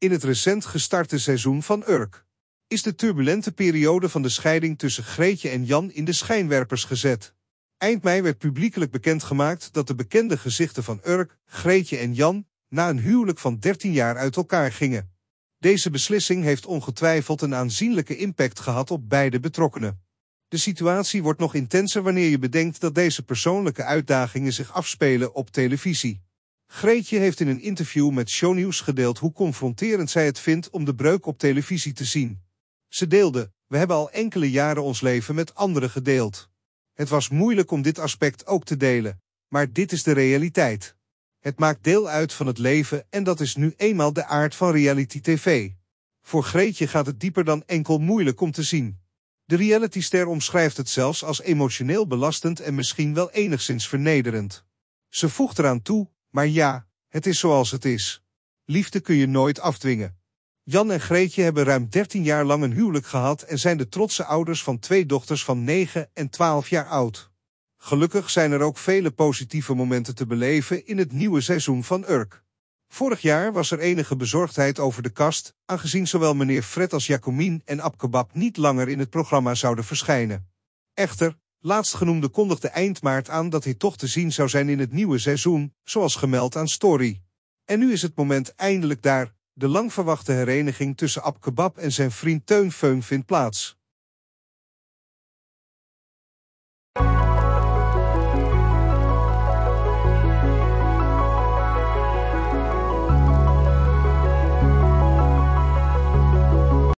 in het recent gestarte seizoen van Urk. Is de turbulente periode van de scheiding tussen Greetje en Jan in de schijnwerpers gezet. Eind mei werd publiekelijk bekendgemaakt dat de bekende gezichten van Urk, Greetje en Jan, na een huwelijk van 13 jaar uit elkaar gingen. Deze beslissing heeft ongetwijfeld een aanzienlijke impact gehad op beide betrokkenen. De situatie wordt nog intenser wanneer je bedenkt dat deze persoonlijke uitdagingen zich afspelen op televisie. Greetje heeft in een interview met Shownieuws gedeeld hoe confronterend zij het vindt om de breuk op televisie te zien. Ze deelde, we hebben al enkele jaren ons leven met anderen gedeeld. Het was moeilijk om dit aspect ook te delen, maar dit is de realiteit. Het maakt deel uit van het leven en dat is nu eenmaal de aard van reality tv. Voor Greetje gaat het dieper dan enkel moeilijk om te zien. De realityster omschrijft het zelfs als emotioneel belastend en misschien wel enigszins vernederend. Ze voegt eraan toe, maar ja, het is zoals het is. Liefde kun je nooit afdwingen. Jan en Greetje hebben ruim 13 jaar lang een huwelijk gehad en zijn de trotse ouders van twee dochters van 9 en 12 jaar oud. Gelukkig zijn er ook vele positieve momenten te beleven in het nieuwe seizoen van Urk. Vorig jaar was er enige bezorgdheid over de kast, aangezien zowel meneer Fred als Jacomien en Abkabab niet langer in het programma zouden verschijnen. Echter, Laatstgenoemde kondigde eind maart aan dat hij toch te zien zou zijn in het nieuwe seizoen, zoals gemeld aan Story. En nu is het moment eindelijk daar, de lang verwachte hereniging tussen Ab en zijn vriend Teun Feun vindt plaats.